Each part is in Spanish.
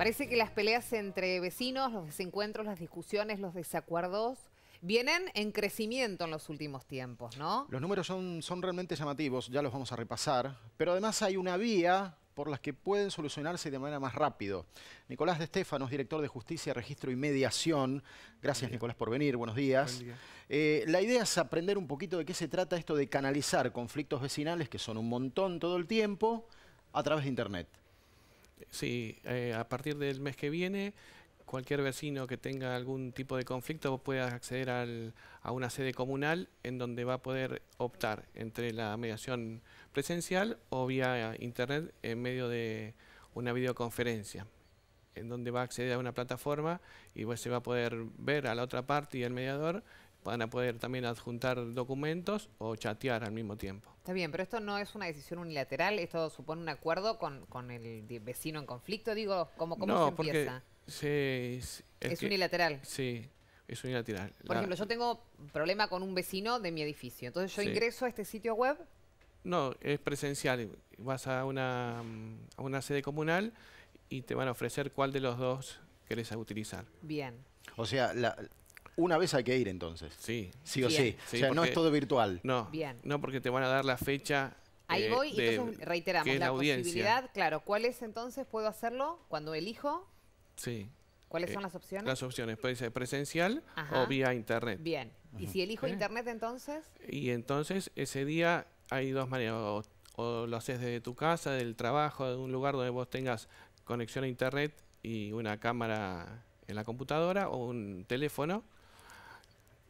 Parece que las peleas entre vecinos, los desencuentros, las discusiones, los desacuerdos vienen en crecimiento en los últimos tiempos, ¿no? Los números son, son realmente llamativos, ya los vamos a repasar, pero además hay una vía por las que pueden solucionarse de manera más rápido. Nicolás de Estefanos, director de Justicia, Registro y Mediación. Gracias, Nicolás, por venir. Buenos días. Eh, la idea es aprender un poquito de qué se trata esto de canalizar conflictos vecinales, que son un montón todo el tiempo, a través de Internet. Sí, eh, a partir del mes que viene, cualquier vecino que tenga algún tipo de conflicto pueda acceder a una sede comunal en donde va a poder optar entre la mediación presencial o vía internet en medio de una videoconferencia en donde va a acceder a una plataforma y pues, se va a poder ver a la otra parte y al mediador van a poder también adjuntar documentos o chatear al mismo tiempo. Está bien, pero esto no es una decisión unilateral, esto supone un acuerdo con, el vecino en conflicto, digo, ¿cómo, cómo se empieza? es, unilateral. Sí, es unilateral. Por ejemplo, yo tengo problema con un vecino de mi edificio, entonces yo ingreso a este sitio web. No, es presencial, vas a una, a una sede comunal y te van a ofrecer cuál de los dos querés utilizar. Bien. O sea, la, una vez hay que ir entonces. Sí. Sí o sí. O sea, no es todo virtual. No. Bien. No, porque te van a dar la fecha. Ahí eh, voy, y entonces reiteramos la, posibilidad. Claro, ¿cuál es entonces? ¿Puedo hacerlo cuando elijo? Sí. ¿Cuáles son eh, las opciones? Las opciones puede ser presencial o vía internet. Bien. ¿Y si elijo internet entonces? Y entonces ese día hay dos maneras. o lo haces desde tu casa, del trabajo, de un lugar donde vos tengas conexión a internet y una cámara en la computadora o un teléfono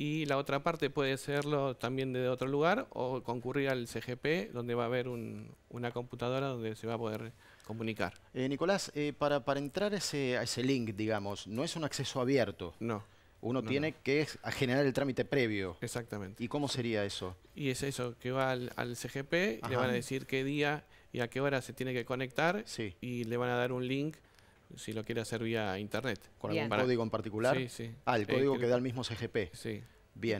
y la otra parte puede serlo también desde otro lugar o concurrir al CGP donde va a haber una computadora donde se va a poder comunicar. Eh, Nicolás, eh, para, para entrar ese, a ese link, digamos, no es un acceso abierto. No. Uno tiene que generar el trámite previo. Exactamente. ¿Y cómo sería eso? Y es eso, que va al, CGP, le van a decir qué día y a qué hora se tiene que conectar y le van a dar un link si lo quiere hacer vía internet. ¿Con algún código en particular? Sí, Ah, eh, el código que da el mismo CGP. Sí. Bien.